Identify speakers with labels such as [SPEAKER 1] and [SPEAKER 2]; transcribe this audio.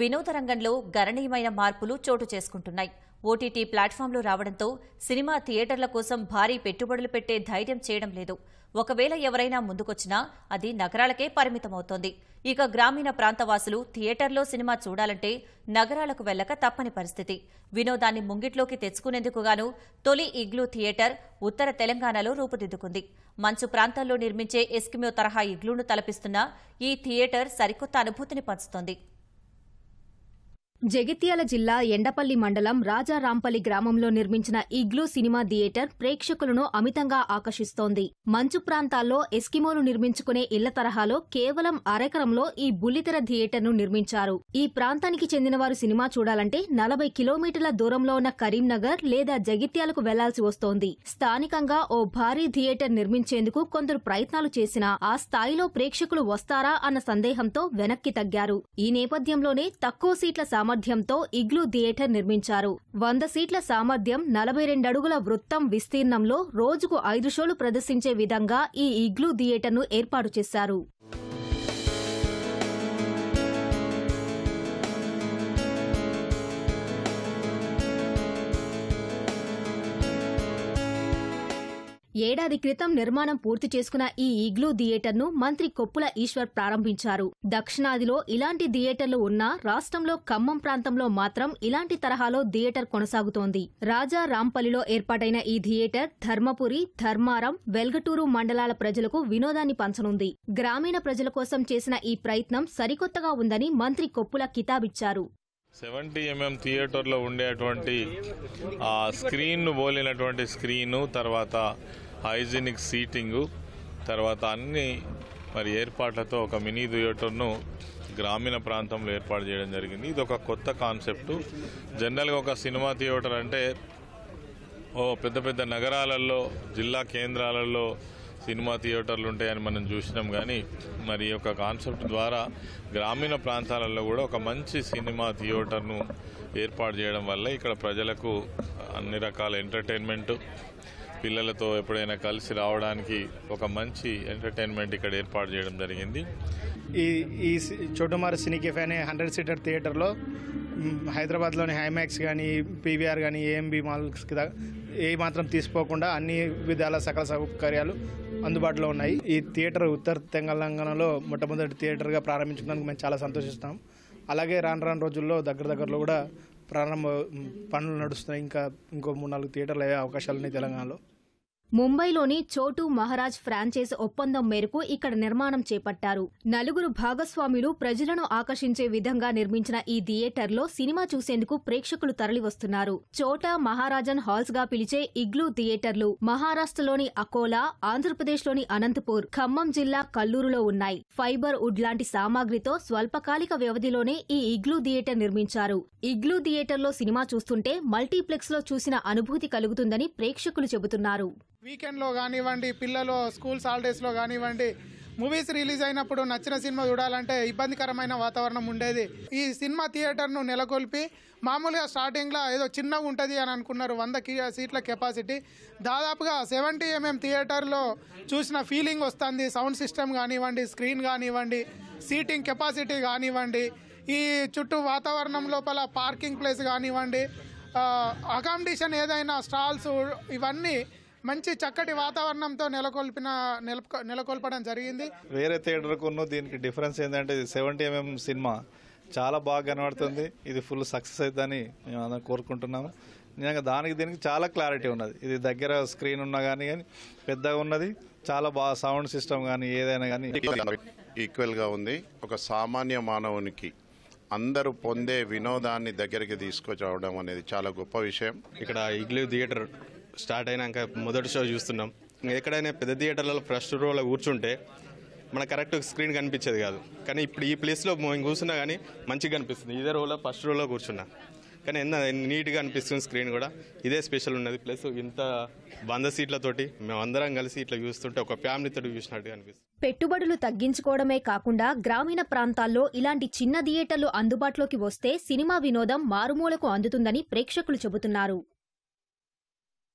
[SPEAKER 1] వినోద రంగంలో గణనీయమైన మార్పులు చోటు చేసుకుంటున్నాయి ఓటీటీ ప్లాట్ఫామ్లు రావడంతో సినిమా థియేటర్ల కోసం భారీ పెట్టుబడులు పెట్టే ధైర్యం చేయడం లేదు ఒకవేళ ఎవరైనా ముందుకొచ్చినా అది నగరాలకే పరిమితమవుతోంది ఇక గ్రామీణ ప్రాంతవాసులు థియేటర్లో సినిమా చూడాలంటే నగరాలకు వెళ్లక తప్పని పరిస్థితి వినోదాన్ని ముంగిట్లోకి తెచ్చుకునేందుకుగాను తొలి ఇగ్లూ థియేటర్ ఉత్తర తెలంగాణలో రూపుదిద్దుకుంది మంచు ప్రాంతాల్లో నిర్మించే ఎస్కిమో తరహా ఇగ్లూను తలపిస్తున్న ఈ థియేటర్ సరికొత్త అనుభూతిని పంచుతోంది జగిత్యాల జిల్లా ఎండపల్లి మండలం రాజారాంపల్లి గ్రామంలో నిర్మించిన ఇగ్లూ సినిమా థియేటర్ ప్రేక్షకులను అమితంగా ఆకర్షిస్తోంది మంచు ప్రాంతాల్లో ఎస్కిమోలు నిర్మించుకునే ఇళ్ల తరహాలో కేవలం అరెకరంలో ఈ బుల్లితెర థియేటర్ను నిర్మించారు ఈ ప్రాంతానికి చెందినవారు సినిమా చూడాలంటే నలభై కిలోమీటర్ల దూరంలో ఉన్న కరీంనగర్ లేదా జగిత్యాలకు వెళ్లాల్సి వస్తోంది స్థానికంగా ఓ భారీ థియేటర్ నిర్మించేందుకు కొందరు ప్రయత్నాలు చేసినా ఆ స్థాయిలో ప్రేక్షకులు వస్తారా అన్న సందేహంతో వెనక్కి తగ్గారు ఈ నేపథ్యంలోనే తక్కువ సీట్ల సామా సామర్థ్యంతో ఇగ్లూ థియేటర్ నిర్మించారు వంద సీట్ల సామర్థ్యం నలభై అడుగుల వృత్తం విస్తీర్ణంలో రోజుకు ఐదు షోలు ప్రదర్శించే విధంగా ఈ ఇగ్లూ థియేటర్ను ఏర్పాటు చేశారు ఏడాది క్రితం నిర్మాణం పూర్తి చేసుకున్న ఈ ఈగ్లూ థియేటర్ను మంత్రి కొప్పుల ఈశ్వర్ ప్రారంభించారు దక్షిణాదిలో ఇలాంటి థియేటర్లు ఉన్నా రాష్ట్రంలో ఖమ్మం ప్రాంతంలో మాత్రం ఇలాంటి తరహాలో థియేటర్ కొనసాగుతోంది రాజా రాంపల్లిలో ఏర్పాటైన ఈ థియేటర్ ధర్మపురి ధర్మారం వెల్గటూరు మండలాల ప్రజలకు వినోదాన్ని పంచనుంది గ్రామీణ ప్రజల కోసం చేసిన ఈ ప్రయత్నం సరికొత్తగా ఉందని మంత్రి కొప్పుల కితాబిచ్చారు
[SPEAKER 2] సెవెంటీ ఎంఎం థియేటర్లో ఉండేటువంటి ఆ స్క్రీన్ను బోలినటువంటి స్క్రీను తర్వాత హైజీనిక్ సీటింగు తర్వాత అన్ని మరి ఏర్పాట్లతో ఒక మినీ థియేటర్ను గ్రామీణ ప్రాంతంలో ఏర్పాటు చేయడం జరిగింది ఇది ఒక కొత్త కాన్సెప్టు జనరల్గా ఒక సినిమా థియేటర్ అంటే ఓ పెద్ద పెద్ద నగరాలలో జిల్లా కేంద్రాలలో సినిమా థియేటర్లు ఉంటాయని మనం చూసినాం కానీ మరి ఒక కాన్సెప్ట్ ద్వారా గ్రామీణ ప్రాంతాలలో కూడా ఒక మంచి సినిమా థియేటర్ను ఏర్పాటు చేయడం వల్ల ఇక్కడ ప్రజలకు అన్ని రకాల ఎంటర్టైన్మెంట్ పిల్లలతో ఎప్పుడైనా కలిసి రావడానికి ఒక మంచి ఎంటర్టైన్మెంట్ ఇక్కడ ఏర్పాటు చేయడం జరిగింది
[SPEAKER 3] ఈ ఈ చోటుమారు సినీ కెఫే అనే హండ్రెడ్ సీటర్ థియేటర్లో హైదరాబాద్లోని హైమాక్స్ కానీ పీవీఆర్ కానీ ఏఎంబి మాల్స్ ఏ మాత్రం తీసుకోకుండా అన్ని విధాల సకల సౌకర్యాలు అందుబాటులో ఉన్నాయి ఈ థియేటర్ ఉత్తర తెలంగాణలో మొట్టమొదటి థియేటర్గా ప్రారంభించడానికి మేము చాలా సంతోషిస్తాం అలాగే రాను రాను రోజుల్లో దగ్గర దగ్గరలో కూడా ప్రారంభ పనులు నడుస్తున్నాయి ఇంకా ఇంకో మూడు నాలుగు థియేటర్లు అయ్యే అవకాశాలు ఉన్నాయి తెలంగాణలో
[SPEAKER 1] ముంబైలోని చోటు మహారాజ్ ఫ్రాంచైజ్ ఒప్పందం మేరకు ఇక్కడ నిర్మాణం చేపట్టారు నలుగురు భాగస్వాములు ప్రజలను ఆకర్షించే విధంగా నిర్మించిన ఈ థియేటర్లో సినిమా చూసేందుకు ప్రేక్షకులు తరలివస్తున్నారు చోటా మహారాజన్ హాల్స్ గా పిలిచే ఇగ్లూ థియేటర్లు మహారాష్ట్రలోని అకోలా ఆంధ్రప్రదేశ్లోని అనంతపూర్ ఖమ్మం జిల్లా కల్లూరులో ఉన్నాయి ఫైబర్ వుడ్ లాంటి సామాగ్రితో స్వల్పకాలిక వ్యవధిలోనే ఈ ఇగ్లూ థియేటర్ నిర్మించారు ఇగ్లూ థియేటర్లో సినిమా చూస్తుంటే మల్టీప్లెక్స్లో చూసిన అనుభూతి కలుగుతుందని ప్రేక్షకులు చెబుతున్నారు
[SPEAKER 4] వీకెండ్లో కానివ్వండి పిల్లలు స్కూల్స్ హాలిడేస్లో కానివ్వండి మూవీస్ రిలీజ్ అయినప్పుడు నచ్చిన సినిమా చూడాలంటే ఇబ్బందికరమైన వాతావరణం ఉండేది ఈ సినిమా థియేటర్ను నెలకొల్పి మామూలుగా స్టార్టింగ్లో ఏదో చిన్నగా ఉంటుంది అని అనుకున్నారు వంద సీట్ల కెపాసిటీ దాదాపుగా సెవెంటీ ఎంఎం థియేటర్లో చూసిన ఫీలింగ్ వస్తుంది సౌండ్ సిస్టమ్ కానివ్వండి స్క్రీన్ కానివ్వండి సీటింగ్ కెపాసిటీ కానివ్వండి ఈ చుట్టూ వాతావరణం లోపల పార్కింగ్ ప్లేస్ కానివ్వండి అకామిడేషన్ ఏదైనా స్టాల్స్ ఇవన్నీ మంచి చక్కటి వాతావరణంతో నెలకొల్పిన నెలకొల్పడం జరిగింది
[SPEAKER 3] వేరే థియేటర్కును దీనికి డిఫరెన్స్ ఏంటంటే సెవెంటీ ఎంఎం సినిమా చాలా బాగా కనబడుతుంది ఇది ఫుల్ సక్సెస్ అవుతుందని మేము అందరం కోరుకుంటున్నాము నిజంగా దానికి దీనికి చాలా క్లారిటీ ఉన్నది ఇది దగ్గర స్క్రీన్ ఉన్నా కానీ కానీ పెద్దగా ఉన్నది చాలా బాగా సౌండ్ సిస్టమ్
[SPEAKER 2] కానీ ఏదైనా కానీ ఈక్వల్గా ఉంది ఒక సామాన్య మానవునికి అందరూ పొందే వినోదాన్ని దగ్గరికి తీసుకొచ్చి అనేది చాలా గొప్ప విషయం ఇక్కడ ఇగ్లీ
[SPEAKER 3] థియేటర్ స్టార్ట్ అయినాక మొదటి షో చూస్తున్నాం ఎక్కడైనా పెద్ద థియేటర్లలో ఫస్ట్ రోలో కూర్చుంటే మన కరెక్ట్ స్క్రీన్ కనిపించేది కాదు కానీ ఇప్పుడు ఈ ప్లేస్లో మేము కూర్చున్నా కానీ మంచిగా కనిపిస్తుంది ఇదే రోలో ఫస్ట్ రోలో కూర్చున్నా కానీ ఎంత నీట్గా అనిపిస్తుంది స్క్రీన్ కూడా ఇదే స్పెషల్ ఉన్నది ప్లస్ ఇంత వంద సీట్లతోటి మేమందరం కలిసి ఇట్లా చూస్తుంటే ఒక ఫ్యామిలీతో చూసినట్టుగా
[SPEAKER 1] అనిపిస్తుంది పెట్టుబడులు తగ్గించుకోవడమే కాకుండా గ్రామీణ ప్రాంతాల్లో ఇలాంటి చిన్న థియేటర్లు అందుబాటులోకి వస్తే సినిమా వినోదం మారుమూలకు అందుతుందని ప్రేక్షకులు చెబుతున్నారు